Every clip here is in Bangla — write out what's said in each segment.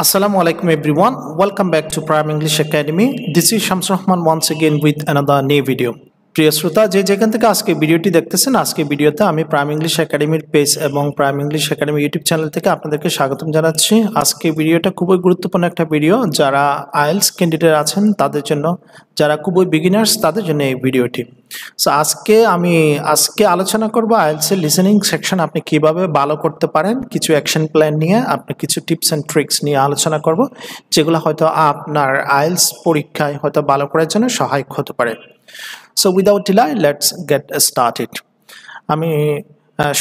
Assalamu alaikum everyone. Welcome back to Prime English Academy. This is Shams Rahman once again with another new video. প্রিয় শ্রোতা যে যেখান থেকে আজকে ভিডিওটি দেখতেছেন আজকে ভিডিওতে আমি প্রাইম ইংলিশ একাডেমির পেজ এবং prime English academy YouTube channel থেকে আপনাদেরকে স্বাগতম জানাচ্ছি আজকে ভিডিওটা খুবই গুরুত্বপূর্ণ একটা ভিডিও যারা আইলস ক্যান্ডিডেট আছেন তাদের জন্য যারা খুবই বিগিনার্স তাদের জন্য এই ভিডিওটি সো আজকে আমি আজকে আলোচনা করব আইলসের লিসেনিং সেকশন আপনি কিভাবে ভালো করতে পারেন কিছু অ্যাকশন প্ল্যান নিয়ে আপনি কিছু টিপস অ্যান্ড ট্রিক্স নিয়ে আলোচনা করব যেগুলো হয়তো আপনার আইলস পরীক্ষায় হয়তো ভালো করার জন্য সহায়ক হতে পারে so without delay let's get started আমি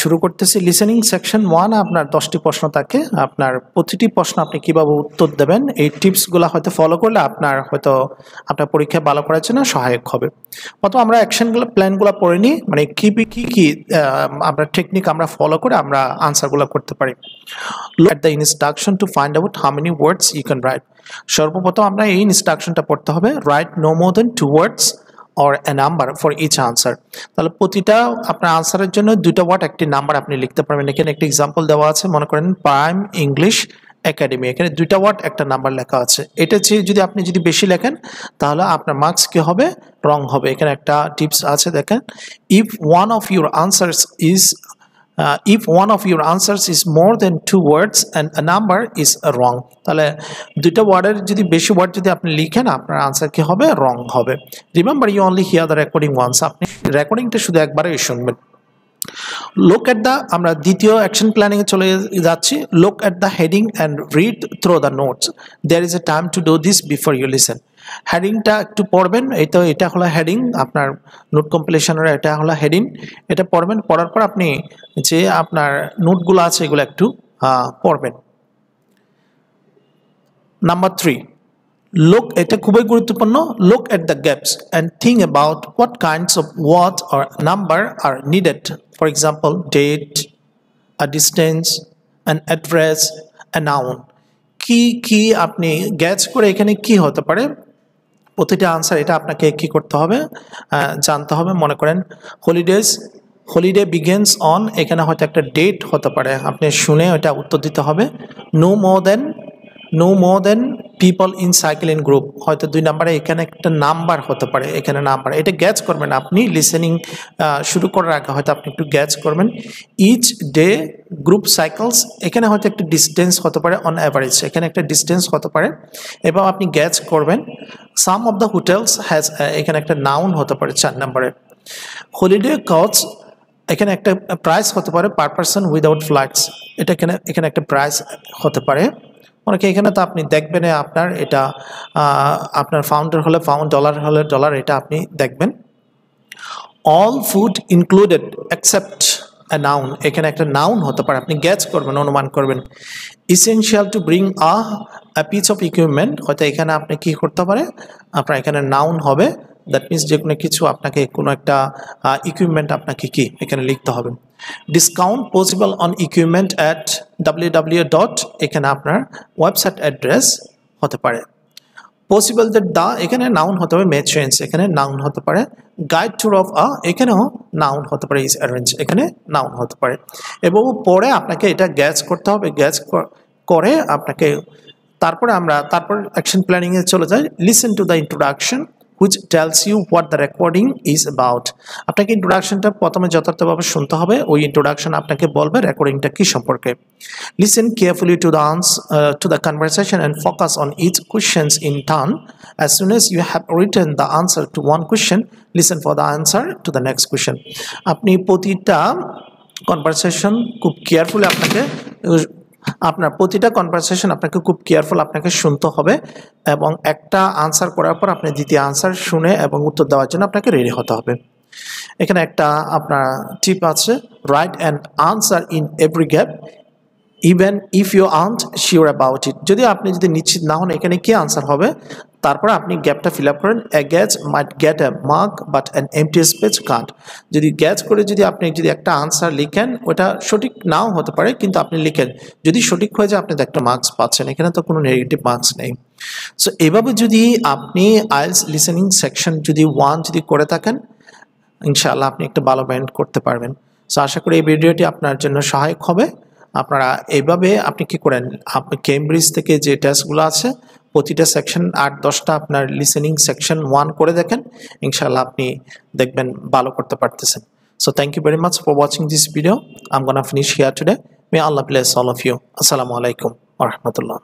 শুরু করতেছি লিসেনিং সেকশন ওয়ান আপনার দশটি প্রশ্ন থাকে আপনার প্রতিটি প্রশ্ন আপনি কীভাবে উত্তর দেবেন এই টিপসগুলো হয়তো ফলো করলে আপনার হয়তো আপনার পরীক্ষা ভালো করার জন্য সহায়ক হবে প্রথম আমরা অ্যাকশনগুলো প্ল্যানগুলো পড়ে নিই মানে কী কী কী আমরা টেকনিক আমরা ফলো করে আমরা আনসারগুলো করতে পারি let the instruction to find out how many words you can write সর্বপ্রথম আমরা এই ইনস্ট্রাকশনটা পড়তে হবে write no more than two words or a number for each answer তাহলে প্রতিটা আপনার আনসারের জন্য দুটা ওয়ার্ড একটি নাম্বার আপনি লিখতে পারবেন এখানে একটি এক্সাম্পল দেওয়া আছে মনে করেন প্রাইম ইংলিশ একাডেমি এখানে দুইটা ওয়ার্ড একটা নাম্বার লেখা আছে এটা চেয়ে যদি আপনি যদি বেশি লেখেন তাহলে আপনার মার্কস কী হবে রং হবে এখানে একটা টিপস আছে দেখেন if one of your answers is uh, if one of your answers is more than two words and a number is wrong তাহলে দুটো ওয়ার্ডের যদি বেশি ওয়ার্ড যদি আপনি লিখেন আপনার আনসার কি হবে রং হবে remember you only hear the recording once আপনি রেকর্ডিংটা শুধু একবারে শুনবেন লোক অ্যাট দ্য আমরা দ্বিতীয় অ্যাকশন প্ল্যানিংয়ে চলে যাচ্ছি look at the heading and read through the notes there is a time to do this before you listen হ্যাডিংটা একটু পড়বেন এই তো এটা হলো হ্যাডিং আপনার নোট কম্পিলেশনের এটা হলো হ্যাডিং এটা পড়বেন পড়ার পর আপনি যে আপনার নোটগুলো আছে এগুলো একটু পড়বেন নাম্বার থ্রি লুক এটা খুবই গুরুত্বপূর্ণ look at the gaps and think about what kinds of word or number are needed for example date a distance an and a কি কি আপনি গ্যাচ করে এখানে কি হতে পারে প্রতিটা আনসার এটা আপনাকে কি করতে হবে জানতে হবে মনে করেন হলিডেজ হলিডে বিগেন্স অন এখানে হয়তো একটা ডেট হতে পারে আপনি শুনে ওটা উত্তর দিতে হবে no more than no more than people in cycle in group হয়তো দুই নাম্বারে এখানে একটা নাম্বার হতে পারে এখানে নাম্বার এটা গ্যাচ করবেন আপনি লিসেনিং শুরু করার আগে হয়তো আপনি একটু গ্যাচ করবেন ইচ ডে গ্রুপ সাইকেলস এখানে হয়তো একটা ডিস্টেন্স হতে পারে অন অ্যাভারেজ এখানে একটা ডিস্টেন্স হতে পারে এবং আপনি গ্যাচ করবেন some of the hotels has এখানে একটা নাউন হতে পারে চার নম্বরে হলিডে কচ এখানে একটা প্রাইস uh, হতে পারে পার পারসন উইদাউট ফ্লাইটস এটা এখানে এখানে একটা প্রাইস হতে পারে অনেকে এখানে তো আপনি দেখবেন আপনার এটা আপনার ফাউন্ডার হলে ফাউন্ড ডলার হলে ডলার এটা আপনি দেখবেন all food included accept noun এখানে একটা নাউন হতে পারে আপনি গ্যাচ করবেন অনুমান করবেন essential to bring a piece of equipment হয়তো এখানে আপনি কি করতে পারে আপনার এখানে নাউন হবে দ্যাট মিনস যে কোনো কিছু আপনাকে কোনো একটা ইকুইপমেন্ট আপনাকে কি এখানে লিখতে হবে discount possible on equipment at W dot এখানে আপনার ওয়েবসাইট অ্যাড্রেস হতে পারে পসিবল দ্যাট দা এখানে নাউন হতে হবে মেচেন্স এখানে নাউন হতে পারে গাইড টুর অফ আ এখানেও নাউন হতে পারে ইজ অ্যারেঞ্জ এখানে নাউন হতে পারে এবং পরে আপনাকে এটা গ্যাস করতে হবে গ্যাস করে আপনাকে তারপরে আমরা তারপর অ্যাকশন প্ল্যানিংয়ে চলে যাই listen to the introduction which tells you what the recording is about আপনাকে ইন্ট্রোডাকশনটা প্রথমে যথার্থভাবে শুনতে হবে ওই ইন্ট্রোডাকশন আপনাকে বলবে রেকর্ডিংটা কি সম্পর্কে লিসেন কেয়ারফুলি টু দ্য আনস to the conversation and focus on each questions in turn as soon as you have return the answer to one question listen for the answer to the next question আপনি প্রতিটা কনভারসেশন খুব কেয়ারফুলি আপনাকে আপনার প্রতিটা কনভারসেশন আপনাকে খুব কেয়ারফুল আপনাকে শুনতে হবে এবং একটা আনসার করার পর আপনি দ্বিতীয় আনসার শুনে এবং উত্তর দেওয়ার জন্য আপনাকে রেডি হতে হবে এখানে একটা আপনার টিপ আছে write and answer in every gap even if you aren't sure about it যদি আপনি যদি নিশ্চিত না হন এখানে কি আনসার হবে তারপর আপনি গ্যাপটা ফিল আপ করেন a guess might get a mark but an empty space can't যদি গ্যাজ করে যদি আপনি যদি একটা আনসার লিখেন ওটা সঠিক নাও হতে পারে কিন্তু আপনি লিখেন যদি সঠিক হয়ে যায় আপনি একটা মার্কস পাচ্ছেন এখানে তো কোনো নেগেটিভ মার্কস নেই সো এভাবে যদি আপনি আইলস লিসেনিং সেকশন যদি ওয়ান যদি করে থাকেন ইনশাআল্লাহ আপনি একটা ভালো ব্যান্ড করতে পারবেন সো আশা করি এই ভিডিওটি আপনার জন্য সহায়ক হবে আপনারা এভাবে আপনি কি করেন আপনি কেমব্রিজ থেকে যে টেস্টগুলো আছে প্রতিটা সেকশন আট দশটা আপনার লিসেনিং সেকশন ওয়ান করে দেখেন ইনশাল্লাহ আপনি দেখবেন ভালো করতে পারতেছেন so thank you very much for watching this video আমি gonna finish here today may Allah bless all of you আসসালামু আলাইকুম ওরহমতুল্লাহ